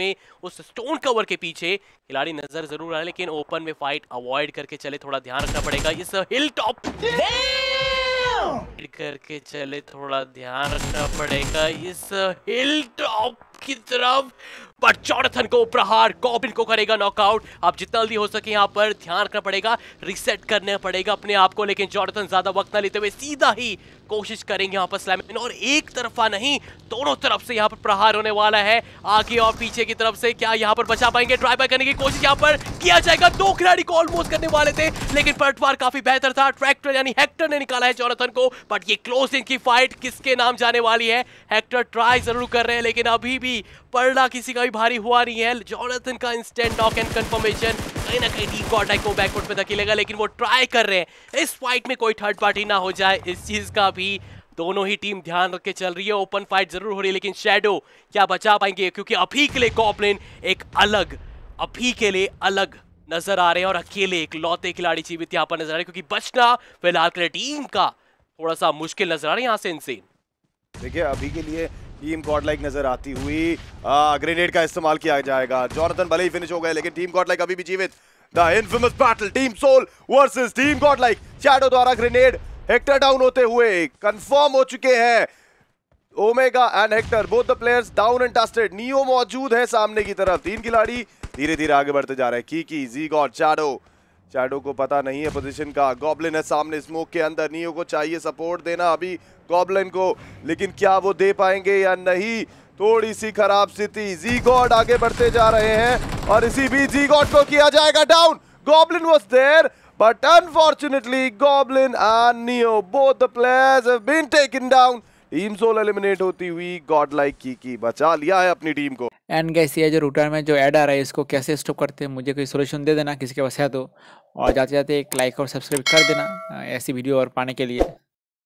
में उस stone cover के पीछे खिलाड़ी नजर जरूर आए लेकिन ओपन में फाइट अवॉइड करके चले थोड़ा ध्यान रखना पड़ेगा इस हिल टॉप करके चले थोड़ा ध्यान रखना पड़ेगा इस हिल टॉप की तरफ पर जॉनथन को प्रहार कॉबिन को करेगा नॉकआउट आप जितना जल्दी हो सके यहाँ पर ध्यान रखना पड़ेगा रिसेट करना पड़ेगा अपने आप को लेकिन जॉनथन ज्यादा वक्त ना लेते हुए सीधा ही कोशिश करेंगे यहाँ पर स्लैम और एक तरफा नहीं दोनों तरफ से यहाँ पर प्रहार होने वाला है आगे और पीछे की तरफ से क्या यहाँ पर बचा पाएंगे ट्राई बाय करने की कोशिश यहाँ पर किया जाएगा दो खिलाड़ी को ऑलमोस्ट करने वाले थे लेकिन पलटवार काफी बेहतर था ट्रैक्टर यानी हेक्टर ने निकाला है जॉनथन को बट ये क्लोज इनकी फाइट किसके नाम जाने वाली है हेक्टर ट्राई जरूर कर रहे हैं लेकिन अभी भी पलड़ा किसी का कोई भारी हुआ रही है जॉनथन का इंस्टेंट नॉक एंड कंफर्मेशन कहीं ना कहीं डी को अटैक को बैकवर्ड पे धकेलेगा लेकिन वो ट्राई कर रहे हैं इस फाइट में कोई थर्ड पार्टी ना हो जाए इस चीज का भी दोनों ही टीम ध्यान रख के चल रही है ओपन फाइट जरूर हो रही है लेकिन शेडो क्या बचा पाएंगे क्योंकि अभी के लिए कॉपलेन एक अलग अभी के लिए अलग नजर आ रहे हैं और अकेले एक लौते खिलाड़ी जीवित यहां पर नजर आ रहे हैं क्योंकि बचना फिलहाल के लिए टीम का थोड़ा सा मुश्किल नजर आ रहा है यहाँ से इनसे देखिए अभी के लिए टीम गॉड लाइक नजर आती हुई ग्रेनेड का इस्तेमाल किया जाएगा जॉनथन भले ही फिनिश हो गए लेकिन टीम गॉड लाइक अभी भी जीवित the infamous battle team soul versus team god like चैडो द्वारा ग्रेनेड हेक्टर डाउन होते हुए कंफर्म हो चुके हैं Omega and Hector both the players down and toasted Neo मौजूद है सामने की तरफ तीन खिलाड़ी धीरे धीरे आगे बढ़ते जा रहे हैं की की जी गॉड चैडो शैडो को पता नहीं है पोजीशन का गॉबलिन है सामने स्मोक के अंदर नियो को चाहिए सपोर्ट देना अभी गॉबलिन को लेकिन क्या वो दे पाएंगे या नहीं थोड़ी सी खराब स्थिति जी गॉड आगे बढ़ते जा रहे हैं और इसी बीच जी गॉड को किया जाएगा down goblin was there but unfortunately goblin and Neo both the players have been taken down ईमसोल एलिमिनेट होती हुई गॉड लाइक की की बचा लिया है अपनी टीम को एंड गैस ये जो रूटर में जो ऐड आ रहा है इसको कैसे स्टॉप करते हैं मुझे कोई सोल्यूशन दे देना किसी के पास है तो और जाते जाते एक लाइक और सब्सक्राइब कर देना ऐसी वीडियो और पाने के लिए